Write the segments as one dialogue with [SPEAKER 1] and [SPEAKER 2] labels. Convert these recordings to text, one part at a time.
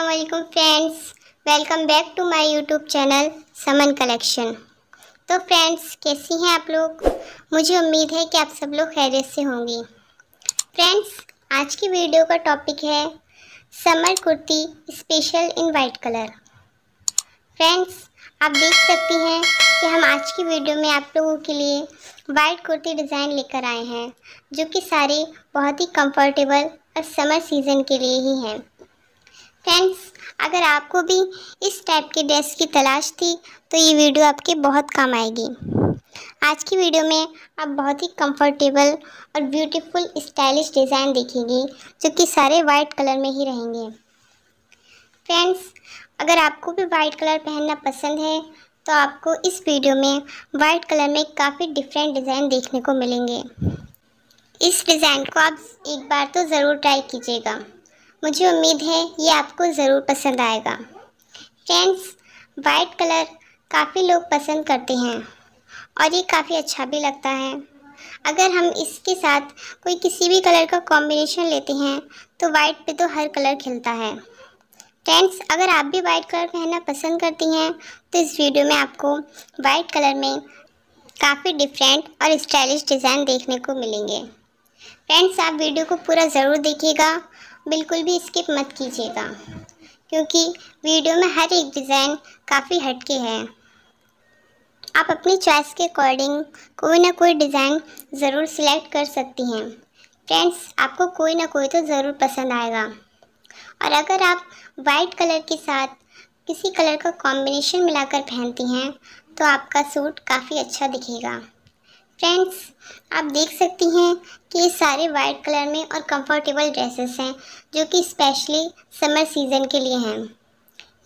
[SPEAKER 1] Aslam friends welcome back to my YouTube channel Saman collection तो friends कैसी हैं आप लोग मुझे उम्मीद है कि आप सब लोग खैरियत से होंगी फ्रेंड्स आज की वीडियो का टॉपिक है summer kurti special in white colour friends आप देख सकती हैं कि हम आज की वीडियो में आप लोगों के लिए वाइट कुर्ती डिज़ाइन लेकर आए हैं जो कि सारे बहुत ही कम्फर्टेबल और समर सीज़न के लिए ही हैं फ्रेंड्स अगर आपको भी इस टाइप के ड्रेस की तलाश थी तो ये वीडियो आपके बहुत काम आएगी आज की वीडियो में आप बहुत ही कंफर्टेबल और ब्यूटीफुल स्टाइलिश डिज़ाइन देखेंगे जो कि सारे वाइट कलर में ही रहेंगे फ्रेंड्स अगर आपको भी वाइट कलर पहनना पसंद है तो आपको इस वीडियो में वाइट कलर में काफ़ी डिफरेंट डिज़ाइन देखने को मिलेंगे इस डिज़ाइन को आप एक बार तो ज़रूर ट्राई कीजिएगा मुझे उम्मीद है ये आपको ज़रूर पसंद आएगा फ्रेंड्स वाइट कलर काफ़ी लोग पसंद करते हैं और ये काफ़ी अच्छा भी लगता है अगर हम इसके साथ कोई किसी भी कलर का कॉम्बिनेशन लेते हैं तो वाइट पे तो हर कलर खिलता है फ्रेंड्स अगर आप भी वाइट कलर पहनना पसंद करती हैं तो इस वीडियो में आपको वाइट कलर में काफ़ी डिफरेंट और स्टाइलिश डिज़ाइन देखने को मिलेंगे फ्रेंड्स आप वीडियो को पूरा ज़रूर देखिएगा बिल्कुल भी स्किप मत कीजिएगा क्योंकि वीडियो में हर एक डिज़ाइन काफ़ी हटके है आप अपनी चॉइस के अकॉर्डिंग कोई ना कोई डिज़ाइन ज़रूर सिलेक्ट कर सकती हैं फ्रेंड्स आपको कोई ना कोई तो ज़रूर पसंद आएगा और अगर आप वाइट कलर के साथ किसी कलर का कॉम्बिनेशन मिलाकर पहनती हैं तो आपका सूट काफ़ी अच्छा दिखेगा फ्रेंड्स आप देख सकती हैं कि ये सारे वाइट कलर में और कंफर्टेबल ड्रेसेस हैं जो कि स्पेशली समर सीज़न के लिए हैं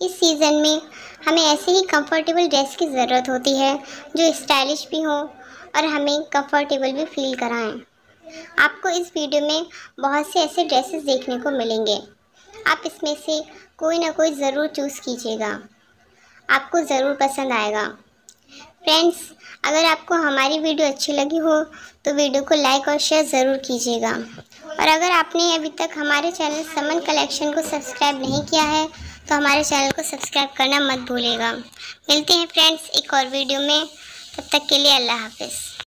[SPEAKER 1] इस सीज़न में हमें ऐसे ही कंफर्टेबल ड्रेस की ज़रूरत होती है जो स्टाइलिश भी हो और हमें कंफर्टेबल भी फील कराएं आपको इस वीडियो में बहुत से ऐसे ड्रेसेस देखने को मिलेंगे आप इसमें से कोई ना कोई ज़रूर चूज़ कीजिएगा आपको ज़रूर पसंद आएगा फ्रेंड्स अगर आपको हमारी वीडियो अच्छी लगी हो तो वीडियो को लाइक और शेयर ज़रूर कीजिएगा और अगर आपने अभी तक हमारे चैनल समन कलेक्शन को सब्सक्राइब नहीं किया है तो हमारे चैनल को सब्सक्राइब करना मत भूलिएगा मिलते हैं फ्रेंड्स एक और वीडियो में तब तक के लिए अल्लाह हाफिज़